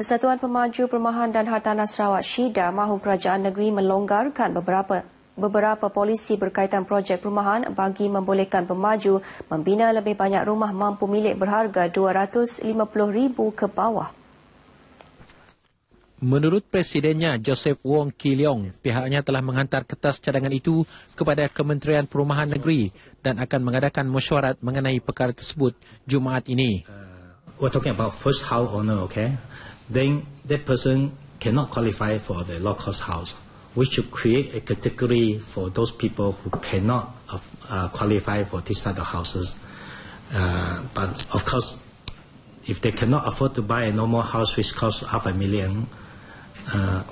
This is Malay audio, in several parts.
Persatuan Pemaju Perumahan dan Hartanah Sarawak Shida mahu kerajaan negeri melonggarkan beberapa beberapa polisi berkaitan projek perumahan bagi membolehkan pemaju membina lebih banyak rumah mampu milik berharga RM250,000 ke bawah. Menurut Presidennya Joseph Wong Kee Leong, pihaknya telah menghantar kertas cadangan itu kepada Kementerian Perumahan Negeri dan akan mengadakan mesyuarat mengenai perkara tersebut Jumaat ini. Uh, we're talking about first house owner, okay? then that person cannot qualify for the low cost house. We should create a category for those people who cannot uh, qualify for this type of houses. Uh, but of course, if they cannot afford to buy a normal house which costs half a million, uh,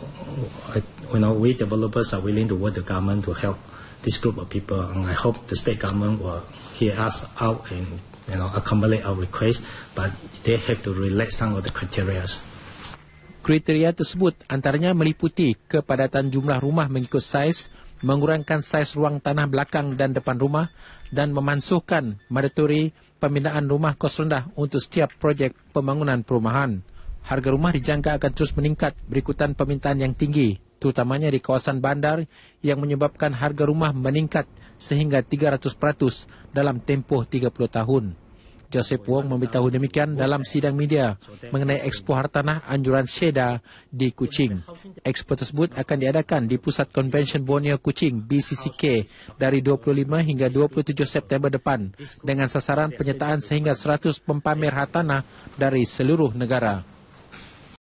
you know, we developers are willing to work the government to help this group of people, and I hope the state government will hear us out and you know accommodate our request, but they have to relax some of the criteria. kriteria tersebut antaranya meliputi kepadatan jumlah rumah mengikut saiz, mengurangkan saiz ruang tanah belakang dan depan rumah dan memansuhkan mandatori pembinaan rumah kos rendah untuk setiap projek pembangunan perumahan. Harga rumah dijangka akan terus meningkat berikutan permintaan yang tinggi, terutamanya di kawasan bandar yang menyebabkan harga rumah meningkat sehingga 300% dalam tempoh 30 tahun. Joseph Wong memberitahu demikian dalam sidang media mengenai ekspo hartanah anjuran Sheda di Kuching. Ekspo tersebut akan diadakan di Pusat Convention Borneo Kuching BCCK dari 25 hingga 27 September depan dengan sasaran penyertaan sehingga 100 pempamer hartanah dari seluruh negara.